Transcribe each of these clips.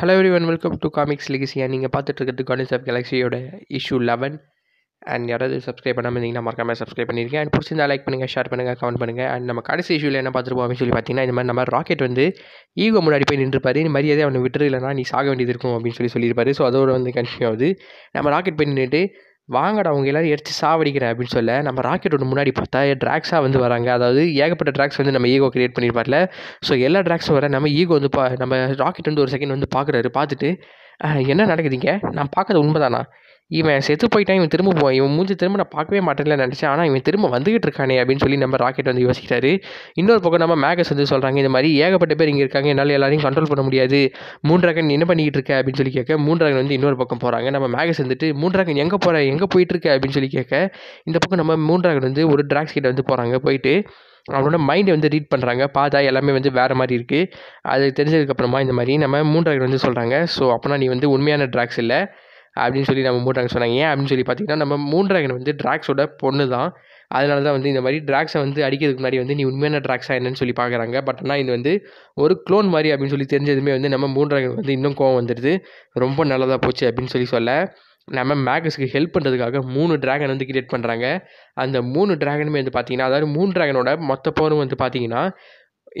hello everyone welcome to comics லிகிசியா நீங்கள் பார்த்துட்டு இருக்கிறது காலேஜ் ஆஃப் கேலக்ஸியோட இஷ்யூ லெவன் அண்ட் யாராவது சப்ஸ்கிரைப் பண்ணாமல் இருந்தீங்கன்னா மறக்காமல் சப்ஸ்கிரைப் பண்ணியிருக்கேன் அண்ட் பிடிச்சிருந்தா லைக் பண்ணுங்கள் ஷேர் பண்ணுங்கள் கமெண்ட் பண்ணுங்கள் அண்ட் நம்ம கடைசி இஷ்யூவில் என்ன பார்த்துருப்போம் அப்படின்னு சொல்லி பார்த்தீங்கன்னா இந்த மாதிரி நம்ம ராக்கெட் வந்து ஈகோ முன்னாடி போய் நின்றுப்பார் இந்த மரியாதை அவனை விட்டுரு இல்லைனா நீ சாக வேண்டியது இருக்கும் அப்படின்னு சொல்லி சொல்லியிருப்பாரு ஸோ அதோட வந்து கன்ஃபியூ ஆகுது நம்ம ராக்கெட் போய் நின்றுட்டு வாங்கடா அவங்க எல்லோரும் எடுத்து சாவடிக்கிறேன் அப்படின்னு சொல்ல நம்ம ராக்கெட்டோட முன்னாடி பார்த்தா ட்ராக்ஸாக வந்து வராங்க அதாவது ஏகப்பட்ட ட்ராக்ஸ் வந்து நம்ம ஈகோ க்ரியேட் பண்ணியிருப்பார்ல ஸோ எல்லா ட்ராக்ஸும் வர நம்ம ஈகோ வந்து பா நம்ம ராக்கெட் வந்து ஒரு செகண்ட் வந்து பார்க்குறாரு பார்த்துட்டு என்ன நடக்குதுங்க நான் பார்க்கறது உண்மைதானா இவன் செத்து போயிட்டான் இவன் திரும்ப போ இவன் மூஞ்சி திரும்ப நான் பார்க்கவே மாட்டேன்ல நினச்சேன் ஆனால் இவன் திரும்ப வந்துகிட்டு இருக்கானே அப்படின்னு சொல்லி நம்ம ராக்கெட் வந்து யோசிக்கிறாரு இன்னொரு பக்கம் நம்ம மேகஸ் வந்து சொல்கிறாங்க இந்த மாதிரி ஏகப்பட்ட பேர் இங்கே இருக்காங்க என்னால் எல்லாரையும் கண்ட்ரோல் பண்ண முடியாது மூன்றாகன் என்ன பண்ணிக்கிட்டு இருக்க அப்படின்னு சொல்லி கேட்க மூன்றாகன் வந்து இன்னொரு பக்கம் போகிறாங்க நம்ம மேகஸ் வந்துட்டு மூன்றாகன் எங்கே போகிற எங்கே இருக்க அப்படின்னு சொல்லி கேட்க இந்த பக்கம் நம்ம மூன்றாகன் வந்து ஒரு ட்ராக்ஸ் கிட்ட வந்து போகிறாங்க போயிட்டு அவனோட மைண்டை வந்து ரீட் பண்ணுறாங்க பார்த்தா எல்லாமே வந்து வேறு மாதிரி இருக்குது அது தெரிஞ்சதுக்கப்புறமா இந்த மாதிரி நம்ம மூன்றாகன் வந்து சொல்கிறாங்க ஸோ அப்போனா நீ வந்து உண்மையான ட்ராக்ஸ் இல்லை அப்படின்னு சொல்லி நம்ம மூன்றாங்க சொன்னாங்க ஏன் அப்படின்னு சொல்லி பார்த்தீங்கன்னா நம்ம மூன்றாங்கன் வந்து ட்ராக்ஸோட பொண்ணு தான் அதனால தான் வந்து இந்த மாதிரி ட்ராக்ஸை வந்து அடிக்கிறதுக்கு முன்னாடி வந்து நீ உண்மையான ட்ராக்ஸாக என்னன்னு சொல்லி பார்க்குறாங்க பட் ஆனால் இது வந்து ஒரு க்ளோன் மாதிரி அப்படின்னு சொல்லி தெரிஞ்சதுமே வந்து நம்ம மூன்றாங்கன் வந்து இன்னும் கோவம் வந்துடுது ரொம்ப நல்லதாக போச்சு அப்படின்னு சொல்லி சொல்ல நம்ம மேகஸ்க்கு ஹெல்ப் பண்ணுறதுக்காக மூணு ட்ராகன் வந்து கிரியேட் பண்ணுறாங்க அந்த மூணு ட்ராகனுமே வந்து பார்த்தீங்கன்னா அதாவது மூணு ட்ராகனோட மொத்த போரும் வந்து பார்த்தீங்கன்னா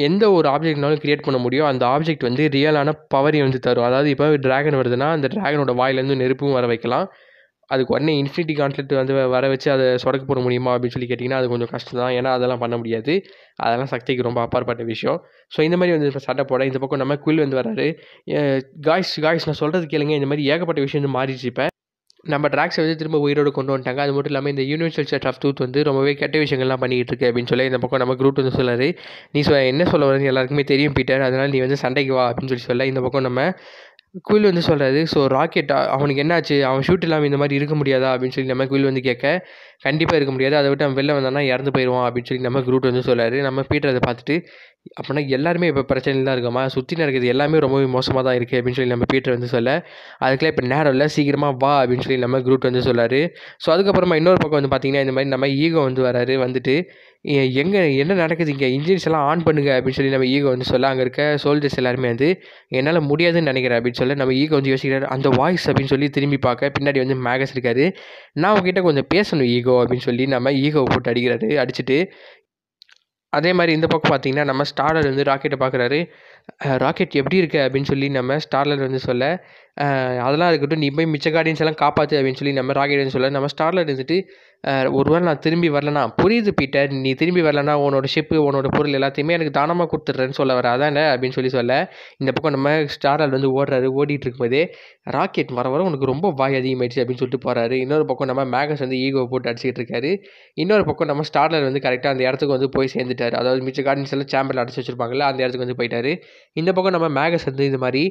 எந்த ஒரு ஆப்ஜெக்ட்னாலும் கிரியேட் பண்ண முடியும் அந்த ஆப்ஜெக்ட் வந்து ரியலான பவரையும் வந்து தரும் அதாவது இப்போ ட்ராகன் வருதுன்னா அந்த ட்ராகனோட வாயிலேருந்து நெருப்பும் வர வைக்கலாம் அதுக்கு உடனே இன்ஃபினிட்டி கான்செப்ட் வந்து வர வச்சு அதை சொடக்க போட முடியுமா அப்படின்னு சொல்லி கேட்டிங்கன்னா அது கொஞ்சம் கஷ்டம் தான் ஏன்னா அதெல்லாம் பண்ண முடியாது அதெல்லாம் சக்திக்கு ரொம்ப அப்பாற்பட்ட விஷயம் ஸோ இந்த மாதிரி வந்து இப்போ சட்டை போட இந்த பக்கம் நம்ம குயில் வந்து வராரு காய்ஸ் காய்ஸ் நான் சொல்கிறது கேளுங்க இந்த மாதிரி ஏகப்பட்ட விஷயம் வந்து மாறிச்சு இப்போ நம்ம ட்ராக்ஸை வந்து திரும்ப உயிரோடு கொண்டு வந்துட்டாங்க அது மட்டும் இல்லாமல் இந்த யூனிவர்சல் செட் ஆஃப் டூத் வந்து ரொம்பவே கெட்ட விஷயங்கள்லாம் பண்ணிகிட்டு இருக்கு அப்படின்னு சொல்லி இந்த பக்கம் நம்ம குரூப் வந்து சொல்லாரு நீ சொ என்ன சொல்ல வரேன்னு எல்லாருக்குமே தெரியும் பீட்டர் அதனால் நீ வந்து சண்டைக்கு வா அப்படின்னு சொல்லி சொல்ல இந்த பக்கம் நம்ம குயில் வந்து சொல்கிறாரு ஸோ ராக்கெட் அவனுக்கு என்னாச்சு அவன் ஷூட் இல்லாமல் இந்த மாதிரி இருக்க முடியாதா அப்படின்னு சொல்லி நம்ம குயில் வந்து கேட்க கண்டிப்பாக இருக்க முடியாது அதை விட்டு அவன் வெளில வந்தானா இறந்து போயிடுவான் அப்படின்னு சொல்லி நம்ம குரூட் வந்து சொல்கிறாரு நம்ம பீட்டர் அதை பார்த்துட்டு அப்படின்னா எல்லாருமே இப்போ பிரச்சனையில் தான் இருக்கமா சுற்றி நடக்கிறது எல்லாமே ரொம்பவே மோசமாக தான் இருக்குது அப்படின்னு சொல்லி நம்ம பீட்டர் வந்து சொல்ல அதுக்கெல்லாம் இப்போ நேரம் இல்லை சீக்கிரமாக வா அப்படின்னு சொல்லி நம்ம குரூட் வந்து சொல்கிறாரு ஸோ அதுக்கப்புறமா இன்னொரு பக்கம் வந்து பார்த்திங்கன்னா இந்த மாதிரி நம்ம ஈகோ வந்து வராரு வந்துட்டு எங்கே என்ன நடக்குது இங்கே இன்ஜின்ஸ் எல்லாம் ஆன் பண்ணுங்க அப்படின்னு சொல்லி நம்ம ஈகோ வந்து சொல்ல அங்கே இருக்க சோல்ஜர்ஸ் எல்லாருமே வந்து என்னால் முடியாதுன்னு நினைக்கிறேன் அப்படின்னு சொல்ல நம்ம ஈகோ வந்து யோசிக்கிறார் அந்த வாய்ஸ் அப்படின்னு சொல்லி திரும்பி பார்க்க பின்னாடி வந்து மேகஸ் இருக்காரு நான் உங்ககிட்ட கொஞ்சம் பேசணும் ஈகோ அப்படின்னு சொல்லி நம்ம ஈகோவை போட்டு அடிக்கிறாரு அடிச்சுட்டு அதே மாதிரி இந்த பக்கம் பார்த்தீங்கன்னா நம்ம ஸ்டார்லர் வந்து ராக்கெட்டை பார்க்குறாரு ராக்கெட் எப்படி இருக்குது அப்படின்னு சொல்லி நம்ம ஸ்டார்லர் வந்து சொல்ல அதெல்லாம் இருக்கட்டும் நீ போய் மிச்ச கார்டியன்ஸ் எல்லாம் காப்பாற்று அப்படின்னு சொல்லி நம்ம ராக்கெட் வந்து சொல்ல நம்ம ஸ்டார்லர் இருந்துட்டு ஒருவேளை நான் திரும்பி வரலனா புரியுது பீட்டர் நீ திரும்பி வரலனா உன்னோட ஷிப்பு உன்னோட பொருள் எல்லாத்தையுமே எனக்கு தானமாக கொடுத்துட்றேன்னு சொல்ல வர அப்படின்னு சொல்லி சொல்ல இந்த பக்கம் நம்ம ஸ்டாரால் வந்து ஓடுறாரு ஓடிட்டு இருக்கும்போதே ராக்கெட் வர வர உனக்கு ரொம்ப வாய் அதிகமாயிடுச்சு அப்படின்னு சொல்லிட்டு போகிறாரு இன்னொரு பக்கம் நம்ம மேகஸ் வந்து ஈகோ போட்டு அடிச்சுட்டு இருக்காரு இன்னொரு பக்கம் நம்ம ஸ்டாரில் வந்து கரெக்டாக அந்த இடத்துக்கு வந்து போய் சேர்ந்துட்டார் அதாவது மிச்ச கார்டன்ஸ் எல்லாம் சேம்பரில் அடைச்சி வச்சிருப்பாங்கல்ல அந்த இடத்துக்கு வந்து போயிட்டாரு இந்த பக்கம் நம்ம மேகஸ் வந்து இது மாதிரி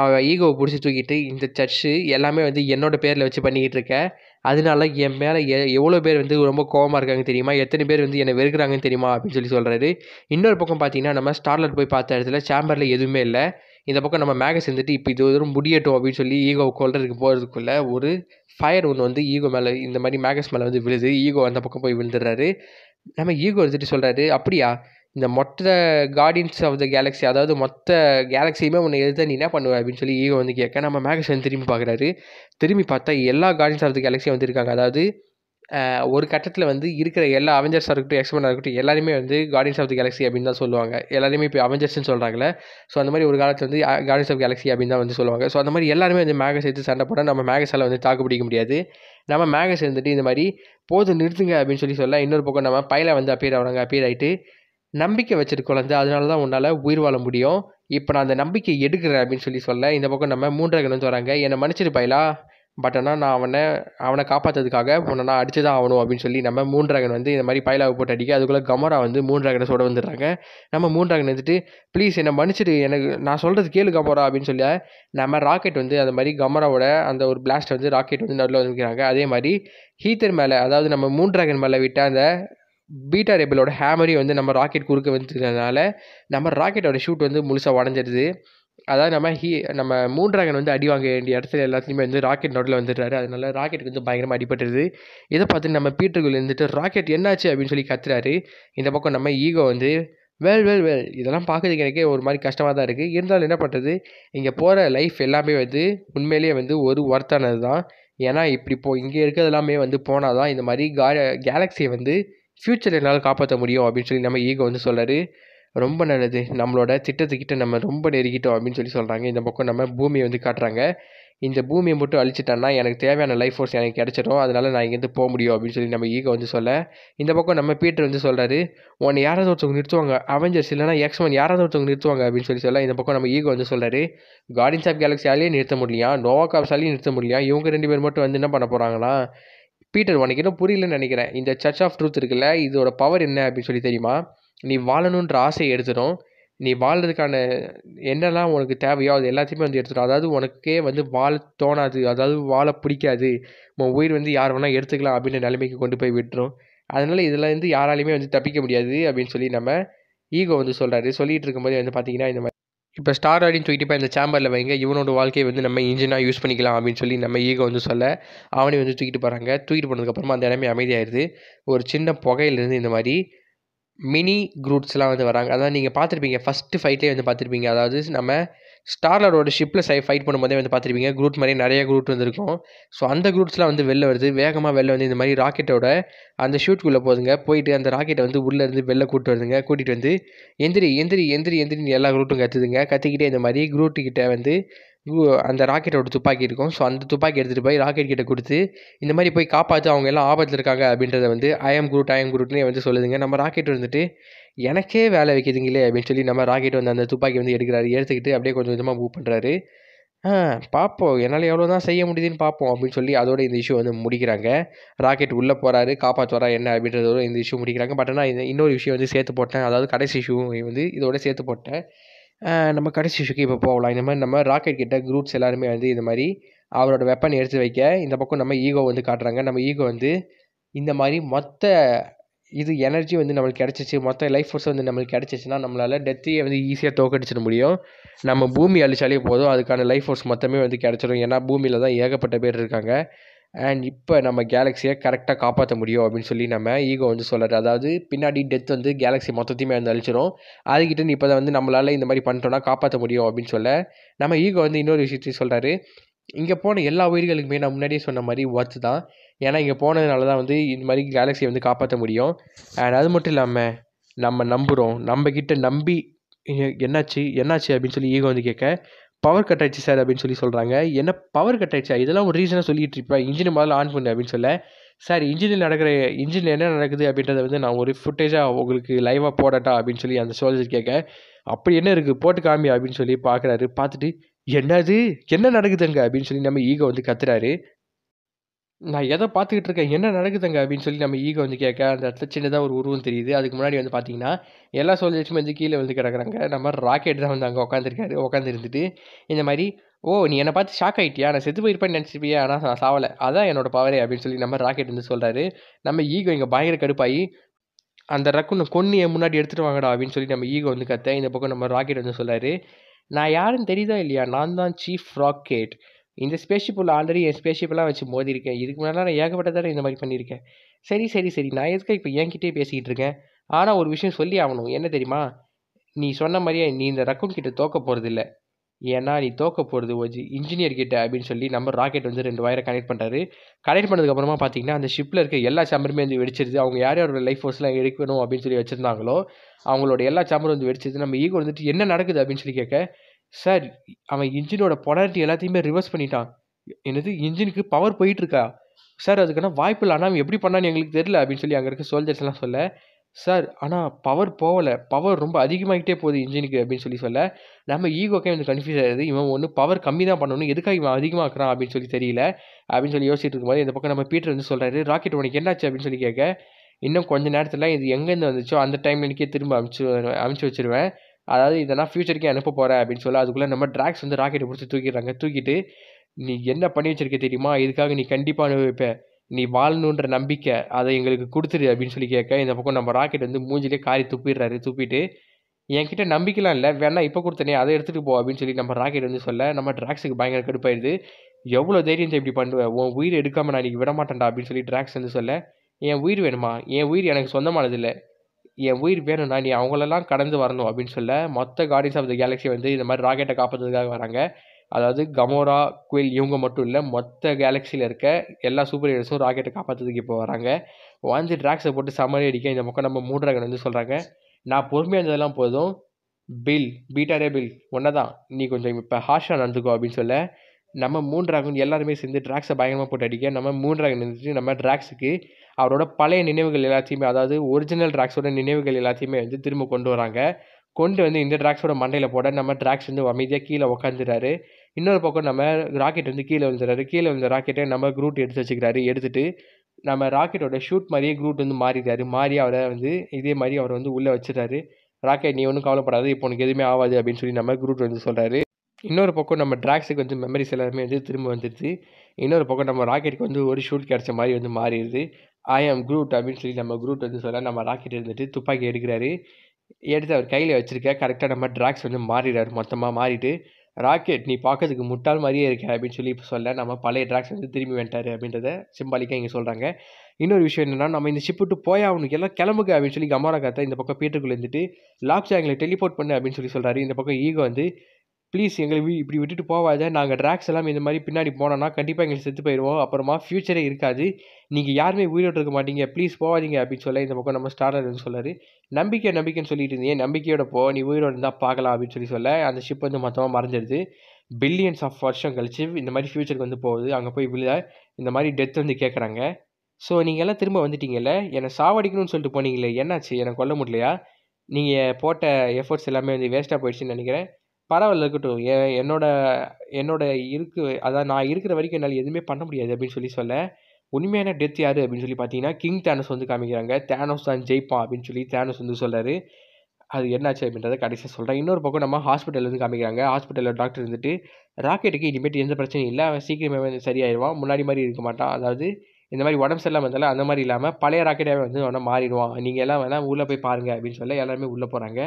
அவள் ஈகோவை பிடிச்சி தூக்கிட்டு இந்த சர்ச்சு எல்லாமே வந்து என்னோட பேரில் வச்சு பண்ணிக்கிட்டு இருக்கேன் அதனால என் மேலே எ எவ்வளோ பேர் வந்து ரொம்ப கோவமாக இருக்காங்க தெரியுமா எத்தனை பேர் வந்து என்னை வெறுக்கிறாங்கன்னு தெரியுமா அப்படின்னு சொல்லி சொல்கிறாரு இன்னொரு பக்கம் பார்த்தீங்கன்னா நம்ம ஸ்டார்லட் போய் பார்த்த இடத்துல சேம்பரில் எதுவுமே இல்லை இந்த பக்கம் நம்ம மேகஸ் இருந்துட்டு இப்போ இது தூரம் முடியட்டும் அப்படின்னு சொல்லி ஈகோ கொள்றதுக்கு போகிறதுக்குள்ளே ஒரு ஃபயர் ஒன்று வந்து ஈகோ மேலே இந்த மாதிரி மேகஸ் மேலே வந்து விழுது ஈகோ அந்த பக்கம் போய் விழுந்துடுறாரு நம்ம ஈகோ எடுத்துகிட்டு சொல்கிறாரு அப்படியா இந்த மொத்த கார்டியன்ஸ் ஆஃப் த கேலக்ஸி அதாவது மொத்த கேலக்ஸியுமே உன்னை எழுத நீ என்ன பண்ணுவ அப்படின்னு சொல்லி ஈகோ வந்து கேட்க நம்ம மேகசன் திரும்பி பார்க்குறாரு திரும்பி பார்த்தா எல்லா கார்டியன்ஸ் ஆஃப் த கேலக்ஸியும் வந்துருக்காங்க அதாவது ஒரு கட்டத்தில் வந்து இருக்கிற எல்லா அவெஞ்சர்ஸாக இருக்கட்டும் எக்ஸ்மெனாக இருக்கட்டும் எல்லாருமே வந்து கார்டியன்ஸ் ஆஃப் த கேலக்ஸி அப்படின்னு தான் சொல்லுவாங்க எல்லாருமே இப்போ அவெஞ்சர்ஸ்னு சொல்கிறாங்களே ஸோ அந்த மாதிரி ஒரு காலத்தில் வந்து கார்டியன்ஸ் ஆஃப் கேலக்ஸி அப்படின்னு தான் வந்து சொல்லுவாங்க ஸோ அந்த மாதிரி எல்லாருமே வந்து மேகஸ் எடுத்து சண்டை போட்டால் நம்ம மேகஸால் வந்து தாக்கு பிடிக்க முடியாது நம்ம மேகஸ் இருந்துட்டு இந்த மாதிரி போது நிறுத்துங்க அப்படின்னு சொல்லி சொல்ல இன்னொரு பக்கம் நம்ம பையில வந்து அப்பியர் ஆகிறாங்க அப்பியர் ஆகிட்டு நம்பிக்கை வச்சிருக்கோம் குழந்தை அதனால தான் உன்னால் உயிர் வாழ முடியும் இப்போ நான் அந்த நம்பிக்கை எடுக்கிறேன் அப்படின்னு சொல்லி சொல்ல இந்த பக்கம் நம்ம மூன்றரை கிணந்து வராங்க என்னை மன்னிச்சிருப்பாயிலா பட் ஆனால் நான் அவனை அவனை காப்பாற்றதுக்காக உன்னை நான் அடித்து தான் ஆகணும் அப்படின்னு சொல்லி நம்ம மூன்றாகன் வந்து இந்த மாதிரி பைலாவை போட்டு அடிக்க அதுக்குள்ளே கமரா வந்து மூன்றாகனை சோட வந்துடுறாங்க நம்ம மூன்றாகன் வந்துட்டு ப்ளீஸ் என்னை மன்னிச்சிட்டு எனக்கு நான் சொல்கிறது கேளு கமரா அப்படின்னு சொல்லி நம்ம ராக்கெட் வந்து அந்த மாதிரி கமராவோட அந்த ஒரு பிளாஸ்ட் வந்து ராக்கெட் வந்து நடுவில் வந்துக்கிறாங்க அதே மாதிரி ஹீத்தர் மேலே அதாவது நம்ம மூன்றாகன் மேலே விட்ட அந்த பீட்டா ரேபிளோட ஹேமரி வந்து நம்ம ராக்கெட் குறுக்க வந்துருக்கிறதுனால நம்ம ராக்கெட்டோட ஷூட் வந்து முழுசாக உடஞ்சிடுது அதாவது நம்ம ஹீ நம்ம மூன்றாகன் வந்து அடி வாங்க வேண்டிய இடத்துல எல்லாத்துலேயுமே வந்து ராக்கெட் நோட்டில் வந்துடுறாரு அதனால ராக்கெட்டுக்கு வந்து பயங்கரமாக அடிபட்டுருது இதை பார்த்து நம்ம பீட்டருக்குள் இருந்துட்டு ராக்கெட் என்னாச்சு அப்படின்னு சொல்லி கத்துறாரு இந்த பக்கம் நம்ம ஈகோ வந்து வெல் வெல் வெல் இதெல்லாம் பார்க்குறதுக்கு எனக்கே ஒரு மாதிரி கஷ்டமாக தான் இருக்குது இருந்தாலும் என்ன பண்ணுறது இங்கே போகிற லைஃப் எல்லாமே வந்து உண்மையிலேயே வந்து ஒரு ஒர்த்தானது தான் ஏன்னா இப்படி போ இங்கே இருக்கிறது எல்லாமே வந்து போனால் தான் இந்த மாதிரி கா கேலக்ஸியை வந்து ஃப்யூச்சர் என்னால் காப்பாற்ற முடியும் அப்படின்னு சொல்லி நம்ம ஈகோ வந்து சொல்கிறாரு ரொம்ப நல்லது நம்மளோட திட்டத்துக்கிட்ட நம்ம ரொம்ப நெருக்கிட்டோம் அப்படின்னு சொல்லி சொல்கிறாங்க இந்த பக்கம் நம்ம பூமியை வந்து காட்டுறாங்க இந்த பூமியை மட்டும் அழிச்சிட்டேன்னா எனக்கு தேவையான லைஃப் ஃபோர்ஸ் எனக்கு கிடச்சிடும் அதனால் நான் இங்கேருந்து போக முடியும் அப்படின்னு சொல்லி நம்ம ஈகோ வந்து சொல்ல இந்த பக்கம் நம்ம பீட்டர் வந்து சொல்கிறாரு உன்னை யாராவது ஒருத்தவங்க நிறுத்துவாங்க அவெஞ்சர்ஸ் இல்லைனா எக்ஸ்மன் யாராவது ஒருத்தவங்க நிறுத்துவாங்க அப்படின்னு சொல்லி சொல்ல இந்த பக்கம் நம்ம ஈகோ வந்து சொல்கிறாரு கார்டின்ஸ் ஆஃப் கேலக்ஸியாலேயே நிறுத்த முடியலையா நோவா காப்ஸாலேயும் நிறுத்த முடியலையா இவங்க ரெண்டு பேர் மட்டும் வந்து என்ன பண்ண போகிறாங்களா பீட்டர் உனக்கு இன்னும் புரியலன்னு நினைக்கிறேன் இந்த சர்ச் ஆஃப் ட்ரூத் இருக்குல்ல இதோட பவர் என்ன அப்படின்னு சொல்லி தெரியுமா நீ வாழணுன்ற ஆசையை எடுத்துடும் நீ வாழ்கிறதுக்கான என்னெல்லாம் உனக்கு தேவையோ அது எல்லாத்தையுமே வந்து எடுத்துடும் அதாவது உனக்கே வந்து வாழ தோணாது அதாவது வாழ பிடிக்காது உன் உயிர் வந்து யார் வேணால் எடுத்துக்கலாம் அப்படின்னு நிலைமைக்கு கொண்டு போய் விட்டுரும் அதனால் இதில் வந்து யாராலையுமே வந்து தப்பிக்க முடியாது அப்படின்னு சொல்லி நம்ம ஈகோ வந்து சொல்கிறாரு சொல்லிகிட்டு இருக்கும்போது வந்து பார்த்திங்கன்னா இந்த மாதிரி இப்போ ஸ்டார் அப்படின்னு தூக்கிட்டு போய் இந்த சேம்பரில் வைங்க இவனோட வாழ்க்கையை வந்து நம்ம இன்ஜினாக யூஸ் பண்ணிக்கலாம் அப்படின்னு சொல்லி நம்ம ஈகோ வந்து சொல்ல அவனை வந்து தூக்கிட்டு போகிறாங்க தூக்கிட்டு போனதுக்கப்புறமா அந்த இடமே அமைதியாயிருது ஒரு சின்ன புகையிலேருந்து இந்த மாதிரி மினி குரூட்ஸ்லாம் வந்து வராங்க அதான் நீங்கள் பார்த்துருப்பீங்க ஃபஸ்ட்டு ஃபைட்டே வந்து பார்த்துருப்பீங்க அதாவது நம்ம ஸ்டார்லரோட ஷிப்பில் சை ஃபைட் பண்ணும்போதே வந்து பார்த்துருப்பீங்க குரூட் மாதிரி நிறைய குரூட் வந்துருக்கும் ஸோ அந்த குரூட்ஸ்லாம் வந்து வெளில வருது வேகமாக வெளில வந்து இந்த மாதிரி ராக்கெட்டோட அந்த ஷூட்குள்ளே போதுங்க போயிட்டு அந்த ராக்கெட்டை வந்து உள்ளே இருந்து வெளில கூப்பிட்டு வருதுங்க கூட்டிகிட்டு வந்து எந்திரி எந்திரி எந்திரி எந்திரின்னு எல்லா குரூட்டும் கற்றுதுங்க கற்றுக்கிட்டே இந்த மாதிரி குரூட்டுக்கிட்ட வந்து அந்த ராக்கெட்டோட துப்பாக்கி இருக்கும் ஸோ அந்த துப்பாக்கி எடுத்துகிட்டு போய் ராக்கெட் கிட்ட கொடுத்து இந்த மாதிரி போய் காப்பாற்றி அவங்க எல்லாம் ஆபத்தில் இருக்காங்க அப்படின்றத வந்து ஐஎம் குரூட் ஐஎம் குரூட்னே வந்து சொல்லுதுங்க நம்ம ராக்கெட் வந்துட்டு எனக்கே வேலை வைக்கிதுங்களே அப்படின்னு சொல்லி நம்ம ராக்கெட் வந்து அந்த துப்பாக்கி வந்து எடுக்கிறாரு எடுத்துக்கிட்டு அப்படியே கொஞ்சம் கொஞ்சமாக மூவ் பண்ணுறாரு பார்ப்போம் என்னால் எவ்வளோ தான் செய்ய முடியுதுன்னு பார்ப்போம் அப்படின்னு சொல்லி அதோட இந்த இஷ்யூ வந்து முடிக்கிறாங்க ராக்கெட் உள்ளே போகிறாரு காப்பாற்றுவாரா என்ன அப்படின்றதோட இந்த இஷ்யூ முடிக்கிறாங்க பட் ஆனால் இன்னொரு விஷயம் வந்து சேர்த்து போட்டேன் அதாவது கடைசி இஷ்யூ வந்து இதோட சேர்த்து போட்டேன் நம்ம கடைசி இஷ்யூக்கு இப்போ போகலாம் இந்த மாதிரி நம்ம ராக்கெட் கிட்ட குரூப்ஸ் எல்லாருமே வந்து இது மாதிரி அவரோட வெப்பன் எடுத்து வைக்க இந்த பக்கம் நம்ம ஈகோ வந்து காட்டுறாங்க நம்ம ஈகோ வந்து இந்த மாதிரி மொத்த இது எனர்ஜி வந்து நம்மளுக்கு கிடச்சிச்சு மொத்த லைஃப் ஃபோர்ஸ் வந்து நம்மளுக்கு கிடச்சிச்சின்னா நம்மளால் டெத்தையே வந்து ஈஸியாக தோக்கடிச்சிட முடியும் நம்ம பூமி அழிச்சாலே போதும் அதுக்கான லைஃப் ஃபோர்ஸ் மொத்தமே வந்து கிடச்சிடும் ஏன்னா பூமியில் தான் ஏகப்பட்ட பேர் இருக்காங்க அண்ட் இப்போ நம்ம கேலக்ஸியை கரெக்டாக காப்பாற்ற முடியும் அப்படின்னு சொல்லி நம்ம ஈகோ வந்து சொல்கிறார் அதாவது பின்னாடி டெத் வந்து கேலக்ஸி மொத்தத்தையுமே வந்து அழிச்சிடும் அதுக்கிட்ட இப்போ தான் வந்து நம்மளால் இந்த மாதிரி பண்ணிட்டோம்னா காப்பாற்ற முடியும் அப்படின்னு சொல்ல நம்ம ஈகோ வந்து இன்னொரு விஷயத்தையும் சொல்கிறாரு இங்கே போன எல்லா உயிர்களுக்குமே நான் முன்னாடியே சொன்ன மாதிரி ஒர்த்து தான் ஏன்னா இங்கே போனதுனால தான் வந்து இந்த மாதிரி கேலக்ஸியை வந்து காப்பாற்ற முடியும் அண்ட் அது மட்டும் இல்லாமல் நம்ம நம்புகிறோம் நம்மக்கிட்ட நம்பி என்னாச்சு என்னாச்சு அப்படின்னு சொல்லி ஈகோ வந்து கேட்க பவர் கட் ஆயிடுச்சு சார் அப்படின்னு சொல்லி சொல்கிறாங்க என்ன பவர் கட் ஆயிடுச்சா இதெல்லாம் ஒரு ரீசனாக சொல்லிட்டு இருப்பேன் இன்ஜின் முதல்ல ஆன் பண்ணு அப்படின்னு சொல்ல சார் இன்ஜினில் நடக்கிற இன்ஜினில் என்ன நடக்குது அப்படின்றத வந்து நான் ஒரு ஃபுட்டேஜாக உங்களுக்கு லைவாக போடட்டா அப்படின்னு சொல்லி அந்த சோல்ஜர் கேட்க அப்படி என்ன இருக்குது போட்டு காமி அப்படின்னு சொல்லி பார்க்குறாரு பார்த்துட்டு என்னது என்ன நடக்குதுங்க அப்படின்னு சொல்லி நம்ம ஈகோ வந்து கத்துறாரு நான் எதை பார்த்துக்கிட்டு இருக்கேன் என்ன நடக்குதுங்க அப்படின்னு சொல்லி நம்ம ஈகோ வந்து கேட்க அந்த இடத்துல சின்னதாக ஒரு உருவம் தெரியுது அதுக்கு முன்னாடி வந்து பார்த்தீங்கன்னா எல்லா சோல்ஜர்ஸும் வந்து கீழே வந்து கிடக்குறாங்க நம்ம ராக்கெட் தான் வந்து அங்கே உட்காந்துருக்காரு உட்காந்துருந்துட்டு இந்த மாதிரி ஓ நீ என்னை பார்த்து ஷாக் ஆகிட்டியா நான் செத்து போயிருப்பேன்னு நினச்சிருப்பியா ஆனால் நான் சாவலை அதான் என்னோட பவரே அப்படின்னு சொல்லி நம்ம ராக்கெட் வந்து சொல்கிறாரு நம்ம ஈகோ இங்கே பயங்கர கடுப்பாகி அந்த ரக்குன்னு கொன்னு முன்னாடி எடுத்துகிட்டு வாங்கடா அப்படின்னு சொல்லி நம்ம ஈகோ வந்து கத்த இந்த பக்கம் நம்ம ராக்கெட் வந்து சொல்கிறாரு நான் யாருன்னு தெரியுதா இல்லையா நான் தான் சீஃப் ராக்கெட் இந்த உள்ள ஆல்ரெடி என் ஸ்பேஷிப்லாம் வச்சு மோதிருக்கேன் இதுக்கு மேலே நான் ஏகப்பட்ட இந்த மாதிரி பண்ணியிருக்கேன் சரி சரி சரி நான் எதுக்காக இப்போ என்கிட்டே பேசிக்கிட்டு இருக்கேன் ஆனால் ஒரு விஷயம் சொல்லி ஆகணும் என்ன தெரியுமா நீ சொன்ன மாதிரியே நீ இந்த ரக்கூன் கிட்ட தோக்க போகிறதில்ல ஏன்னா நீ தோக்க போகிறது ஓஜி இன்ஜினியர் கிட்ட அப்படின்னு சொல்லி நம்ம ராக்கெட் வந்து ரெண்டு வயரை கனெக்ட் பண்ணுறாரு கனெக்ட் பண்ணதுக்கப்புறமா பார்த்தீங்கன்னா அந்த ஷிப்பில் இருக்க எல்லா சம்பருமே வந்து வெடிச்சிருது அவங்க யார் யாரோட லைஃப் ஃபோர்ஸ்லாம் எடுக்கணும் அப்படின்னு சொல்லி வச்சுருந்தாங்களோ அவங்களோட எல்லா சம்பரும் வந்து வெடிச்சிருது நம்ம ஈகோ வந்துட்டு என்ன நடக்குது அப்படின்னு சொல்லி கேட்க சார் அவன் இன்ஜினோட பொலாரிட்டி எல்லாத்தையுமே ரிவர்ஸ் பண்ணிட்டான் என்னது இன்ஜினுக்கு பவர் போயிட்டுருக்கா சார் அதுக்கான வாய்ப்பு இல்லை ஆனால் அவன் எப்படி பண்ணான்னு எங்களுக்கு தெரில அப்படின்னு சொல்லி அங்கே இருக்க சோல்ஜர்ஸ்லாம் சொல்ல சார் ஆனால் பவர் போகலை பவர் ரொம்ப அதிகமாகிட்டே போகுது இன்ஜினுக்கு அப்படின்னு சொல்லி சொல்ல நம்ம ஈகோக்கே வந்து கன்ஃபியூஸ் ஆகிடுது இவன் ஒன்று பவர் கம்மி தான் பண்ணணும் எதுக்காக இவன் அதிகமாக்குறான் அப்படின்னு சொல்லி தெரியல அப்படின்னு சொல்லி யோசிச்சுட்டு இருக்கும்போது இந்த பக்கம் நம்ம பீட்டர் வந்து சொல்கிறாரு ராக்கெட் உனக்கு என்னாச்சு அப்படின்னு சொல்லி கேட்க இன்னும் கொஞ்ச நேரத்தில் இது எங்கேருந்து வந்துச்சோ அந்த டைம் எனக்கே திரும்ப அமுச்சு அமுச்சு வச்சுருவேன் அதாவது இதெல்லாம் ஃப்யூச்சருக்கே அனுப்ப போகிறேன் அப்படின்னு சொல்ல அதுக்குள்ளே நம்ம ட்ராக்ஸ் வந்து ராக்கெட்டை பிடிச்சி தூக்கிடுறாங்க தூக்கிட்டு நீ என்ன பண்ணி வச்சிருக்க தெரியுமா இதுக்காக நீ கண்டிப்பாக அனுபவிப்ப நீ வாழணுன்ற நம்பிக்கை அதை எங்களுக்கு கொடுத்துரு அப்படின்னு சொல்லி கேட்க இந்த பக்கம் நம்ம ராக்கெட் வந்து மூஞ்சிலே காரி துப்பிடுறாரு துப்பிட்டு என்கிட்ட நம்பிக்கைலாம் இல்லை வேணா இப்போ கொடுத்தனே அதை எடுத்துகிட்டு போ அப்படின்னு சொல்லி நம்ம ராக்கெட் வந்து சொல்ல நம்ம ட்ராக்ஸுக்கு பயங்கர கடுப்பாயிடுது எவ்வளோ தைரியம் இப்படி பண்ணுவேன் உன் உயிர் எடுக்காமல் நான் இன்றைக்கி விட மாட்டேன்டா அப்படின்னு சொல்லி ட்ராக்ஸ் வந்து சொல்ல என் உயிர் வேணுமா என் உயிர் எனக்கு சொந்தமானது இல்லை என் உயிர் வேணும்ண்ணா நீ அவங்களெல்லாம் கடந்து வரணும் அப்படின்னு சொல்ல மொத்த கார்டியன்ஸ் ஆஃப் த கேலக்ஸி வந்து இந்த மாதிரி ராக்கெட்டை காப்பாற்றுறதுக்காக வராங்க அதாவது கமோரா குயில் இவங்க மட்டும் இல்லை மொத்த கேலக்ஸியில் இருக்க எல்லா சூப்பர் ஹீரோஸும் ராக்கெட்டை காப்பாற்றுறதுக்கு இப்போ வராங்க வாஞ்சி ட்ராக்ஸை போட்டு சமரி அடிக்க இந்த பக்கம் நம்ம மூட்ராகன் வந்து சொல்கிறாங்க நான் பொறுமையாக இருந்ததெல்லாம் போதும் பில் பீட்டாரே பில் ஒன்றை தான் நீ கொஞ்சம் இப்போ ஹார்ஷாக நடந்துக்கோ அப்படின்னு சொல்ல நம்ம மூன்றாகவும் எல்லாருமே சேர்ந்து ட்ராக்ஸை பயங்கரமாக போட்டு அடிக்க நம்ம மூன்றாக ட்ராகன் இருந்துச்சு நம்ம ட்ராக்ஸுக்கு அவரோட பழைய நினைவுகள் எல்லாத்தையுமே அதாவது ஒரிஜினல் ட்ராக்ஸோட நினைவுகள் எல்லாத்தையுமே வந்து திரும்ப கொண்டு வராங்க கொண்டு வந்து இந்த ட்ராக்ஸோட மண்டையில் போட நம்ம ட்ராக்ஸ் வந்து அமைதியாக கீழே உக்காந்துறாரு இன்னொரு பக்கம் நம்ம ராக்கெட் வந்து கீழே விழுந்துறாரு கீழே விழுந்த ராக்கெட்டை நம்ம குரூட் எடுத்து வச்சுக்கிறாரு எடுத்துகிட்டு நம்ம ராக்கெட்டோட ஷூட் மாதிரியே குரூட் வந்து மாறிடுறாரு மாறி அவரை வந்து இதே மாதிரி அவரை வந்து உள்ளே வச்சுட்டாரு ராக்கெட் நீ ஒன்றும் கவலைப்படாது இப்போ உனக்கு எதுவுமே ஆகாது அப்படின்னு சொல்லி நம்ம குரூட் வந்து சொல்கிறாரு இன்னொரு பக்கம் நம்ம ட்ராக்ஸுக்கு வந்து மெமரிஸ் எல்லாருமே வந்து திரும்ப வந்துடுது இன்னொரு பக்கம் நம்ம ராக்கெட்டுக்கு வந்து ஒரு ஷூட் கிடச்ச மாதிரி வந்து மாறிடுது ஐ ஆம் குரூட் அப்படின்னு சொல்லி நம்ம குரூட் வந்து சொல்ல நம்ம ராக்கெட் இருந்துட்டு துப்பாக்கி எடுக்கிறாரு எடுத்து அவர் கையில் வச்சுருக்க கரெக்டாக நம்ம ட்ராக்ஸ் வந்து மாறிடுறாரு மொத்தமாக மாறிட்டு ராக்கெட் நீ பார்க்கறதுக்கு முட்டால் மாதிரியே இருக்க அப்படின்னு சொல்லி இப்போ சொல்ல நம்ம பழைய ட்ராக்ஸ் வந்து திரும்பி வேண்டாரு அப்படின்றத சிம்பாலிக்காக இங்கே சொல்கிறாங்க இன்னொரு விஷயம் என்னென்னா நம்ம இந்த ஷிப் விட்டு போய் அவனுக்கு எல்லாம் கிளம்புக அப்படின்னு சொல்லி கமாரா காத்தா இந்த பக்கம் பீட்டருக்குள்ளே இருந்துட்டு லாப் ஜாங்கில் டெலிபோர்ட் பண்ணு அப்படின்னு சொல்லி சொல்கிறாரு இந்த பக்கம் ஈகோ வந்து ப்ளீஸ் எங்களை இப்படி விட்டுட்டு போகாத நாங்கள் ட்ராக்ஸ் எல்லாம் இந்த மாதிரி பின்னாடி போனோம்னா கண்டிப்பாக எங்களுக்கு செத்து போயிடுவோம் அப்புறமா ஃப்யூச்சரே இருக்காது நீங்கள் யாருமே உயிரோடு இருக்க மாட்டீங்க ப்ளீஸ் போகாதீங்க அப்படின்னு சொல்ல இந்த பக்கம் நம்ம ஆகுதுன்னு சொல்லார் நம்பிக்கை நம்பிக்கைன்னு சொல்லிட்டு இருந்தீங்க நம்பிக்கையோட போ நீ உயிரோடு இருந்தால் பார்க்கலாம் அப்படின்னு சொல்லி சொல்ல அந்த ஷிப் வந்து மொத்தமாக மறைஞ்சிருது பில்லியன்ஸ் ஆஃப் வருஷம் கழிச்சு இந்த மாதிரி ஃப்யூச்சருக்கு வந்து போகுது அங்கே போய் விழுத இந்த மாதிரி டெத் வந்து கேட்குறாங்க ஸோ நீங்கள் எல்லாம் திரும்ப வந்துட்டீங்கல்ல என்னை சாவடிக்கணும்னு சொல்லிட்டு போனீங்களே என்னாச்சு என்னை கொல்ல முடியலையா நீங்கள் போட்ட எஃபர்ட்ஸ் எல்லாமே வந்து வேஸ்ட்டாக போயிடுச்சுன்னு நினைக்கிறேன் பரவாயில்ல இருக்கட்டும் என்னோட என்னோட இருக்கு அதான் நான் இருக்கிற வரைக்கும் என்னால் எதுவுமே பண்ண முடியாது அப்படின்னு சொல்லி சொல்ல உண்மையான டெத் யார் அப்படின்னு சொல்லி பார்த்தீங்கன்னா கிங் தேனஸ் வந்து காமிக்கிறாங்க தேனோஸ் தான் ஜெயிப்பான் அப்படின்னு சொல்லி தேனோஸ் வந்து சொல்கிறாரு அது என்னாச்சு அப்படின்றத கடைசியாக சொல்கிறேன் இன்னொரு பக்கம் நம்ம ஹாஸ்பிட்டல் வந்து காமிக்கிறாங்க ஹாஸ்பிட்டலில் டாக்டர் இருந்துட்டு ராக்கெட்டுக்கு இனிமேட்டு எந்த பிரச்சனையும் இல்லை அவன் சீக்கிரமே வந்து சரியாயிருவான் முன்னாடி மாதிரி இருக்க மாட்டான் அதாவது இந்த மாதிரி உடம்பு சரியில்லாமல் இருந்தாலும் அந்த மாதிரி இல்லாமல் பழைய ராக்கெட்டாகவே வந்து அவனை மாறிடுவான் நீங்கள் எல்லாம் வேணால் உள்ளே போய் பாருங்கள் அப்படின்னு சொல்ல எல்லாருமே உள்ளே போகிறாங்க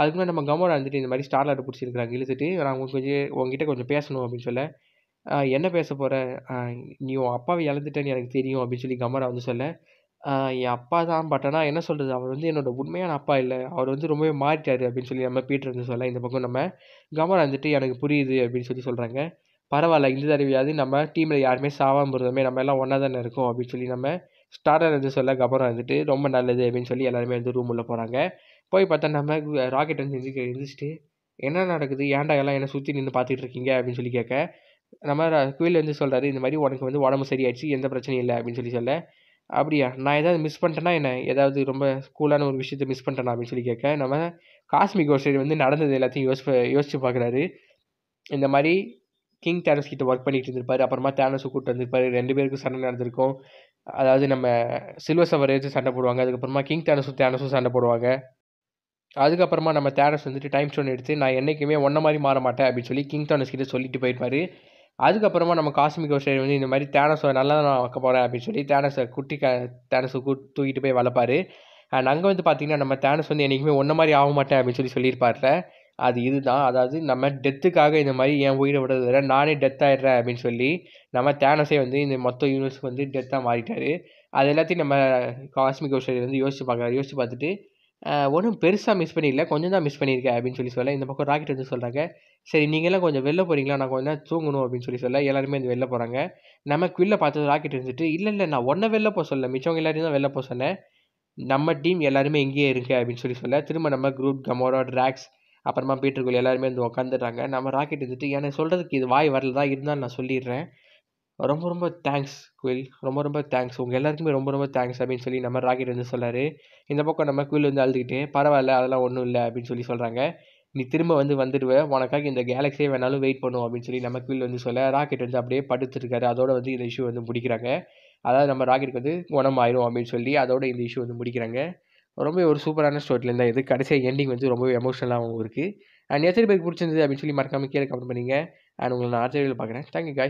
அதுக்கு முன்னாடி நம்ம கமோரா வந்துட்டு இந்த மாதிரி ஸ்டார்லாட்டை பிடிச்சிருக்கிறாங்க இழுத்துட்டு நான் கொஞ்சம் உங்ககிட்ட கொஞ்சம் பேசணும் அப்படின்னு சொல்ல என்ன பேச போகிற நீ உன் அப்பாவை இழந்துட்டேன்னு எனக்கு தெரியும் அப்படின்னு சொல்லி கமரா வந்து சொல்ல என் அப்பா தான் பட் ஆனால் என்ன சொல்கிறது அவர் வந்து என்னோட உண்மையான அப்பா இல்லை அவர் வந்து ரொம்பவே மாறிட்டார் அப்படின்னு சொல்லி நம்ம பீட்டர் வந்து சொல்ல இந்த பக்கம் நம்ம கமரா வந்துட்டு எனக்கு புரியுது அப்படின்னு சொல்லி சொல்கிறாங்க பரவாயில்ல இந்த தடவையாவது நம்ம டீமில் யாருமே சாவாமல் போகிறதுமே நம்ம எல்லாம் ஒன்றா தானே இருக்கும் அப்படின்னு சொல்லி நம்ம ஸ்டார்டர் வந்து சொல்ல கமரா வந்துட்டு ரொம்ப நல்லது அப்படின்னு சொல்லி எல்லாருமே வந்து ரூம் உள்ளே போகிறாங்க போய் பார்த்தா நம்ம ராக்கெட் வந்து எந்திரிக்க எந்திரிச்சிட்டு என்ன நடக்குது ஏன்டா எல்லாம் என்னை சுற்றி நின்று இருக்கீங்க அப்படின்னு சொல்லி கேட்க நம்ம குயில் வந்து சொல்கிறாரு இந்த மாதிரி உனக்கு வந்து உடம்பு சரியாயிடுச்சு எந்த பிரச்சனையும் இல்லை அப்படின்னு சொல்லி சொல்ல அப்படியா நான் ஏதாவது மிஸ் பண்ணிட்டேன்னா என்ன ஏதாவது ரொம்ப கூலான ஒரு விஷயத்த மிஸ் பண்ணிட்டேன்னா அப்படின்னு சொல்லி கேட்க நம்ம காஸ்மிக் ஓசைடு வந்து நடந்தது எல்லாத்தையும் யோசி யோசிச்சு பார்க்குறாரு இந்த மாதிரி கிங் தேனஸ் கிட்ட ஒர்க் பண்ணிட்டு இருந்திருப்பாரு அப்புறமா தேனஸை கூப்பிட்டு வந்திருப்பாரு ரெண்டு பேருக்கும் சண்டை நடந்திருக்கும் அதாவது நம்ம சில்வர் சவர் சண்டை போடுவாங்க அதுக்கப்புறமா கிங் தேனஸும் தேனஸும் சண்டை போடுவாங்க அதுக்கப்புறமா நம்ம தேரஸ் வந்துட்டு டைம் ஸ்டோன் எடுத்து நான் என்றைக்குமே ஒன்றை மாதிரி மாற மாட்டேன் அப்படின்னு சொல்லி கிங் தானஸ் கிட்டே சொல்லிட்டு போயிருப்பார் அதுக்கப்புறமா நம்ம காஸ்மிக் ஓஸ்டர் வந்து இந்த மாதிரி தேனஸை நல்லா நான் வைக்க போகிறேன் அப்படின்னு சொல்லி தேனஸை குட்டி க தேனஸை கூ தூக்கிட்டு போய் வளர்ப்பார் அண்ட் அங்கே வந்து பார்த்திங்கன்னா நம்ம தேனஸ் வந்து என்றைக்குமே ஒன்றை மாதிரி ஆக மாட்டேன் அப்படின்னு சொல்லி சொல்லியிருப்பார்ல அது இதுதான் அதாவது நம்ம டெத்துக்காக இந்த மாதிரி என் உயிரை விடுறது விட நானே டெத் ஆகிடுறேன் அப்படின்னு சொல்லி நம்ம தேனஸே வந்து இந்த மொத்த யூனிவர்ஸ்க்கு வந்து டெத்தாக மாறிட்டார் அது எல்லாத்தையும் நம்ம காஸ்மிக் ஓஸ்டர் வந்து யோசிச்சு பார்க்குறாரு யோசிச்சு பார்த்துட்டு ஒன்றும் பெருசாக மிஸ் பண்ணிடல கொஞ்சம் தான் மிஸ் பண்ணியிருக்கேன் அப்படின்னு சொல்லி சொல்ல இந்த பக்கம் ராக்கெட் வந்து சொல்கிறாங்க சரி நீங்கள்லாம் கொஞ்சம் வெளில போகிறீங்களா நான் கொஞ்சம் தூங்கணும் அப்படின்னு சொல்லி சொல்ல எல்லாருமே வந்து வெளில போகிறாங்க நமக்கு வெளில பார்த்தது ராக்கெட் இருந்துட்டு இல்லை இல்லை நான் ஒன்றை வெளில போக சொல்ல மிச்சவங்க எல்லாரையும் தான் வெளில போக சொன்னேன் நம்ம டீம் எல்லாருமே இங்கேயே இருக்கு அப்படின்னு சொல்லி சொல்ல திரும்ப நம்ம குரூப் கமோரா ட்ராக்ஸ் அப்புறமா பீட்டர்குள் எல்லாருமே வந்து உட்காந்துடுறாங்க நம்ம ராக்கெட் இருந்துட்டு எனக்கு சொல்கிறதுக்கு இது வாய் வரல தான் இருந்தாலும் நான் சொல்லிடுறேன் ரொம்ப ரொம்ப தேங்க்ஸ் குயில் ரொம்ப ரொம்ப தேங்க்ஸ் உங்கள் எல்லாருக்குமே ரொம்ப ரொம்ப தேங்க்ஸ் அப்படின்னு சொல்லி நம்ம ராக்கெட் வந்து சொல்கிறாரு இந்த பக்கம் நம்ம குயில் வந்து அழுதுகிட்டே பரவாயில்ல அதெல்லாம் ஒன்றும் இல்லை அப்படின்னு சொல்லி சொல்கிறாங்க நீ திரும்ப வந்து வந்துடுவேன் உனக்காக இந்த கேலக்ஸியே வேணாலும் வெயிட் பண்ணும் அப்படின்னு சொல்லி நம்ம குயில் வந்து சொல்ல ராக்கெட் வந்து அப்படியே படுத்துருக்காரு அதோட வந்து இந்த இஷ்யூ வந்து முடிக்கிறாங்க அதாவது நம்ம ராக்கெட் வந்து குணமாயிரும் அப்படின்னு சொல்லி அதோட இந்த இஷ்யூ வந்து முடிக்கிறாங்க ரொம்ப ஒரு சூப்பரான ஸ்டோரியில் தான் இது கடைசியாக எண்டிங் வந்து ரொம்ப எமோஷனலாகவும் இருக்குது அண்ட் எத்தனை பேருக்கு பிடிச்சிருந்தது அப்படின்னு சொல்லி மறக்காமல் கீழே கமெண்ட் பண்ணிங்க அண்ட் உங்களை நான் ஆச்சரியில் பார்க்குறேன் தேங்க்யூ காய்ஸ்